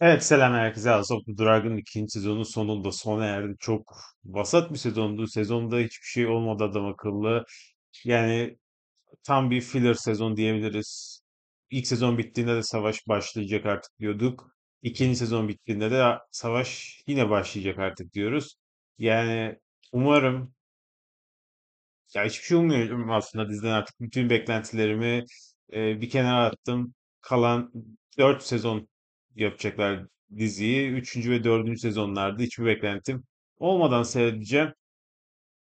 Evet selam herkese. House of the Dragon ikinci sezonun sonunda sona erdi. Çok vasat bir sezondu. Sezonda hiçbir şey olmadı adam akıllı. Yani tam bir filler sezon diyebiliriz. İlk sezon bittiğinde de savaş başlayacak artık diyorduk. İkinci sezon bittiğinde de savaş yine başlayacak artık diyoruz. Yani umarım ya hiçbir şey ummuyorum aslında diziden artık bütün beklentilerimi e, bir kenara attım. Kalan 4 sezon yapacaklar diziyi. Üçüncü ve dördüncü sezonlarda hiçbir beklentim olmadan seyredeceğim.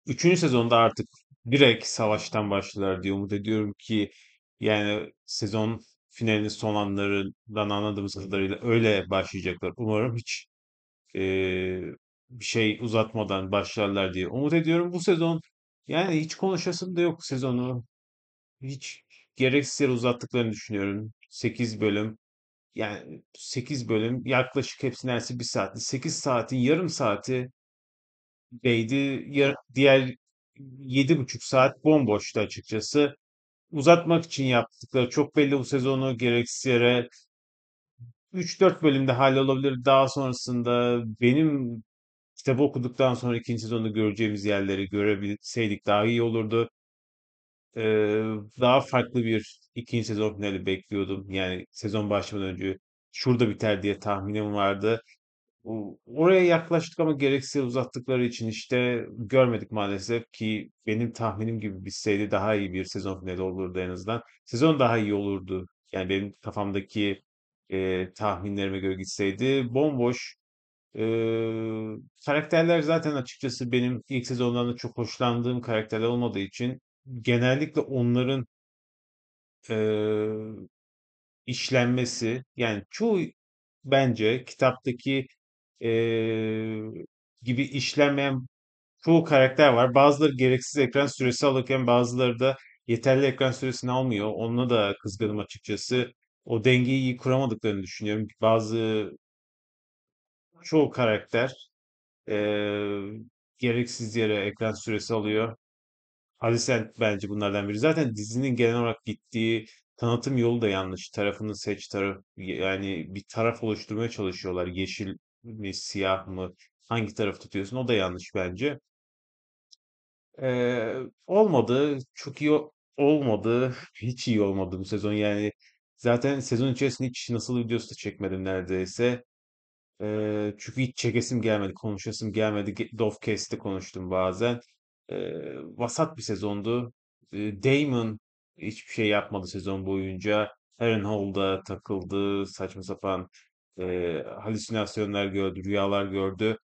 Üçüncü sezonda artık direkt savaştan başlar diye umut ediyorum ki yani sezon finalinin son anlarından anladığımız kadarıyla öyle başlayacaklar. Umarım hiç e, bir şey uzatmadan başlarlar diye umut ediyorum. Bu sezon yani hiç konuşasım da yok sezonu. Hiç gereksiz yere uzattıklarını düşünüyorum. 8 bölüm yani 8 bölüm yaklaşık hepsi neredeyse 1 saatti. 8 saatin yarım saati değdi. Yar- diğer 7,5 saat bomboştu açıkçası. Uzatmak için yaptıkları çok belli bu sezonu gereksiz yere 3-4 bölümde olabilir. Daha sonrasında benim kitabı okuduktan sonra ikinci sezonu göreceğimiz yerleri görebilseydik daha iyi olurdu e, daha farklı bir ikinci sezon finali bekliyordum. Yani sezon başlamadan önce şurada biter diye tahminim vardı. Oraya yaklaştık ama gereksiz uzattıkları için işte görmedik maalesef ki benim tahminim gibi bitseydi daha iyi bir sezon finali olurdu en azından. Sezon daha iyi olurdu. Yani benim kafamdaki e, tahminlerime göre gitseydi bomboş. E, karakterler zaten açıkçası benim ilk sezonlarında çok hoşlandığım karakterler olmadığı için Genellikle onların, eee, işlenmesi, yani, çoğu bence kitaptaki, eee, gibi işlenmeyen çoğu karakter var. Bazıları gereksiz ekran süresi alırken bazıları da yeterli ekran süresini almıyor. Ona da kızgınım açıkçası. O dengeyi iyi kuramadıklarını düşünüyorum. Bazı çoğu karakter, eee, gereksiz yere ekran süresi alıyor sen bence bunlardan biri. Zaten dizinin genel olarak gittiği tanıtım yolu da yanlış. Tarafını seç taraf yani bir taraf oluşturmaya çalışıyorlar. Yeşil mi, siyah mı? Hangi tarafı tutuyorsun? O da yanlış bence. Ee, olmadı. Çok iyi olmadı. Hiç iyi olmadı bu sezon. Yani zaten sezon içerisinde hiç nasıl videosu da çekmedim neredeyse. Ee, çünkü hiç çekesim gelmedi, konuşasım gelmedi. Ge- Dovcast'te konuştum bazen vasat bir sezondu. Damon hiçbir şey yapmadı sezon boyunca. Harrenhal'da takıldı. Saçma sapan, eee, halüsinasyonlar gördü, rüyalar gördü.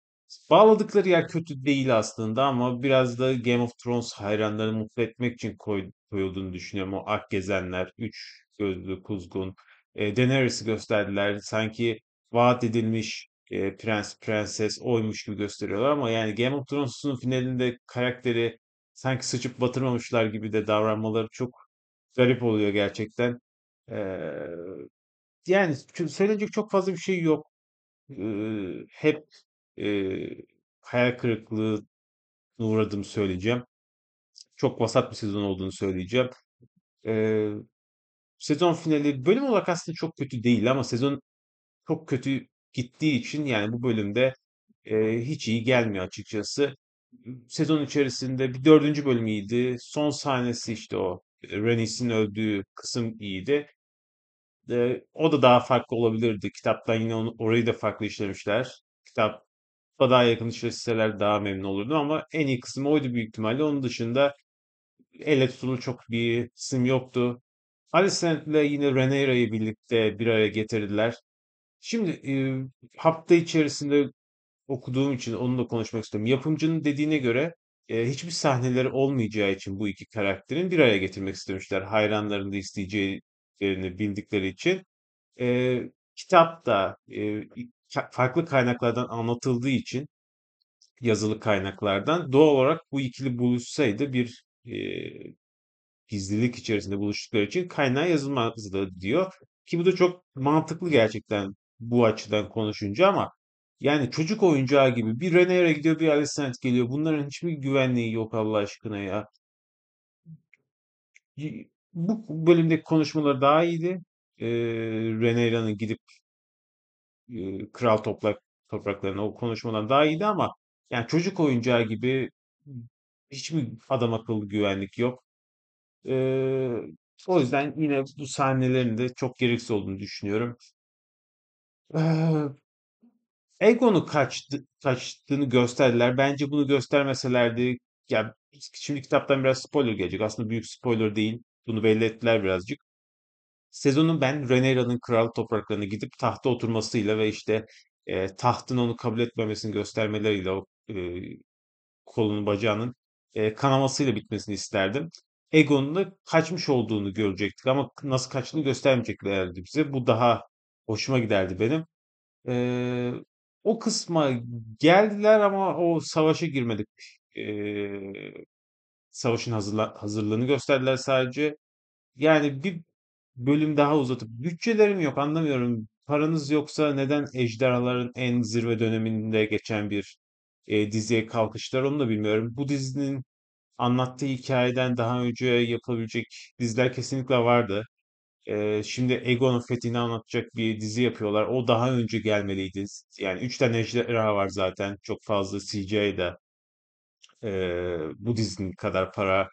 Bağladıkları yer kötü değil aslında ama biraz da Game of Thrones hayranlarını mutlu etmek için koy- koyulduğunu düşünüyorum. O ak gezenler, üç gözlü kuzgun, eee, Daenerys'i gösterdiler. Sanki vaat edilmiş e, prens, prenses oymuş gibi gösteriyorlar ama yani Game of Thrones'un finalinde karakteri sanki sıçıp batırmamışlar gibi de davranmaları çok garip oluyor gerçekten. E, yani söylenecek çok fazla bir şey yok. E, hep e, hayal kırıklığı uğradığımı söyleyeceğim. Çok vasat bir sezon olduğunu söyleyeceğim. E, sezon finali bölüm olarak aslında çok kötü değil ama sezon çok kötü gittiği için yani bu bölümde e, hiç iyi gelmiyor açıkçası. Sezon içerisinde bir dördüncü bölüm iyiydi. Son sahnesi işte o Renis'in öldüğü kısım iyiydi. E, o da daha farklı olabilirdi. Kitaptan yine onu, orayı da farklı işlemişler. Kitap daha yakın işleseler daha memnun olurdum ama en iyi kısmı oydu büyük ihtimalle. Onun dışında elle tutulur çok bir isim yoktu. Alicent ile yine Reneira'yı birlikte bir araya getirdiler. Şimdi e, hafta içerisinde okuduğum için onunla konuşmak istiyorum. Yapımcının dediğine göre e, hiçbir sahneleri olmayacağı için bu iki karakterin bir araya getirmek istemişler. Hayranların da isteyeceğini bildikleri için. E, kitapta e, farklı kaynaklardan anlatıldığı için yazılı kaynaklardan doğal olarak bu ikili buluşsaydı bir e, gizlilik içerisinde buluştukları için kaynağı yazılmazdı diyor. Ki bu da çok mantıklı gerçekten bu açıdan konuşunca ama yani çocuk oyuncağı gibi bir Renner'e gidiyor bir Alessand geliyor. Bunların hiçbir güvenliği yok Allah aşkına ya. Bu bölümdeki konuşmaları daha iyiydi. Ee, Renner'ın gidip e, kral toprak topraklarına o konuşmadan daha iyiydi ama yani çocuk oyuncağı gibi hiçbir adam akıllı güvenlik yok. Ee, o yüzden yine bu sahnelerin de çok gereksiz olduğunu düşünüyorum egonu kaçtı, kaçtığını gösterdiler. Bence bunu göstermeselerdi ya şimdi kitaptan biraz spoiler gelecek. Aslında büyük spoiler değil. Bunu belli ettiler birazcık. Sezonun ben Rhaenyra'nın kral topraklarına gidip tahta oturmasıyla ve işte e, tahtın onu kabul etmemesini göstermeleriyle o e, kolunun bacağının e, kanamasıyla bitmesini isterdim. Egon'un da kaçmış olduğunu görecektik ama nasıl kaçtığını göstermeyeceklerdi bize. Bu daha Hoşuma giderdi benim. Eee, o kısma geldiler ama o savaşa girmedik. Eee, savaşın hazırla hazırlığını gösterdiler sadece. Yani bir bölüm daha uzatıp bütçelerim yok anlamıyorum. Paranız yoksa neden ejderhaların en zirve döneminde geçen bir, eee, diziye kalkıştılar onu da bilmiyorum. Bu dizinin anlattığı hikayeden daha önce yapılabilecek diziler kesinlikle vardı. Ee, şimdi Egon'un fethini anlatacak bir dizi yapıyorlar. O daha önce gelmeliydi. Yani 3 tane ejderha var zaten. Çok fazla CGI'da bu dizinin kadar para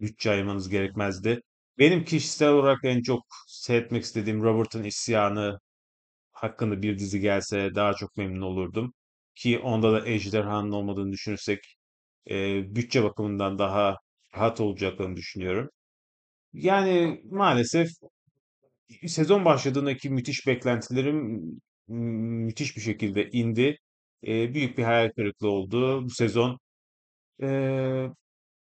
bütçe ayırmanız gerekmezdi. Benim kişisel olarak en çok seyretmek istediğim Robert'ın isyanı hakkında bir dizi gelse daha çok memnun olurdum. Ki onda da ejderhanın olmadığını düşünürsek e, bütçe bakımından daha rahat olacaklarını düşünüyorum. Yani maalesef sezon başladığındaki müthiş beklentilerim müthiş bir şekilde indi. E, büyük bir hayal kırıklığı oldu bu sezon. E,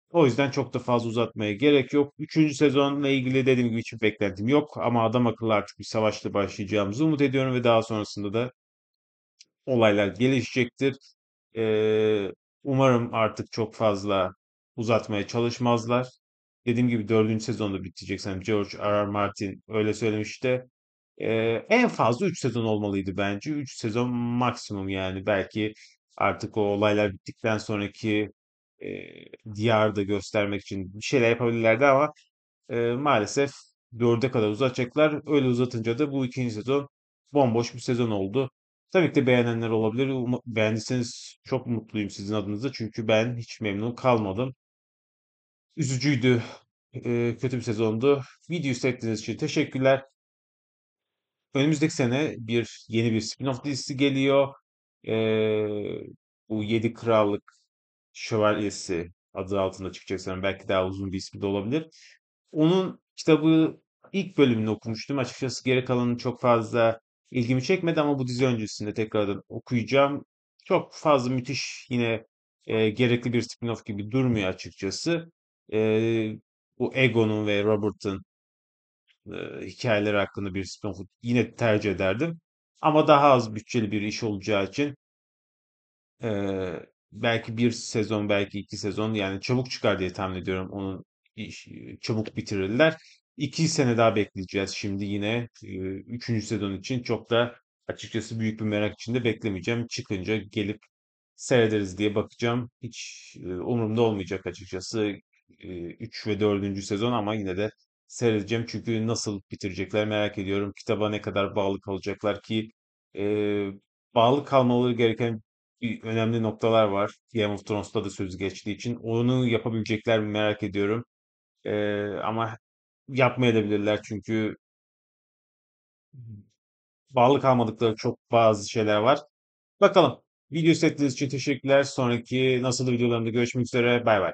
o yüzden çok da fazla uzatmaya gerek yok. Üçüncü sezonla ilgili dediğim gibi hiçbir beklentim yok. Ama adam akıllı artık bir savaşla başlayacağımızı umut ediyorum ve daha sonrasında da olaylar gelişecektir. E, umarım artık çok fazla uzatmaya çalışmazlar dediğim gibi dördüncü sezonda bitecek sanırım. George R. R. Martin öyle söylemişti. Ee, en fazla 3 sezon olmalıydı bence. 3 sezon maksimum yani. Belki artık o olaylar bittikten sonraki e, diyarı da göstermek için bir şeyler yapabilirlerdi ama e, maalesef 4'e kadar uzatacaklar. Öyle uzatınca da bu ikinci sezon bomboş bir sezon oldu. Tabii ki de beğenenler olabilir. Beğendiyseniz çok mutluyum sizin adınıza. Çünkü ben hiç memnun kalmadım üzücüydü. E, kötü bir sezondu. Videoyu seyrettiğiniz için teşekkürler. Önümüzdeki sene bir yeni bir spin-off dizisi geliyor. E, bu Yedi Krallık Şövalyesi adı altında çıkacak sanırım. Belki daha uzun bir ismi de olabilir. Onun kitabı ilk bölümünü okumuştum. Açıkçası geri kalanı çok fazla ilgimi çekmedi ama bu dizi öncesinde tekrardan okuyacağım. Çok fazla müthiş yine e, gerekli bir spin-off gibi durmuyor açıkçası. Ee, bu Egon'un ve Robert'ın e, hikayeleri hakkında bir spin yine tercih ederdim. Ama daha az bütçeli bir iş olacağı için e, belki bir sezon belki iki sezon yani çabuk çıkar diye tahmin ediyorum onu iş, çabuk bitirirler. İki sene daha bekleyeceğiz şimdi yine. E, üçüncü sezon için çok da açıkçası büyük bir merak içinde beklemeyeceğim. Çıkınca gelip seyrederiz diye bakacağım. Hiç e, umurumda olmayacak açıkçası. 3 ve 4. sezon ama yine de seyredeceğim. Çünkü nasıl bitirecekler merak ediyorum. Kitaba ne kadar bağlı kalacaklar ki e, bağlı kalmaları gereken bir önemli noktalar var. Game of Thrones'ta da söz geçtiği için. Onu yapabilecekler mi merak ediyorum. E, ama yapmayabilirler çünkü bağlı kalmadıkları çok bazı şeyler var. Bakalım. Video izlediğiniz için teşekkürler. Sonraki nasıl videolarımda görüşmek üzere. Bay bay.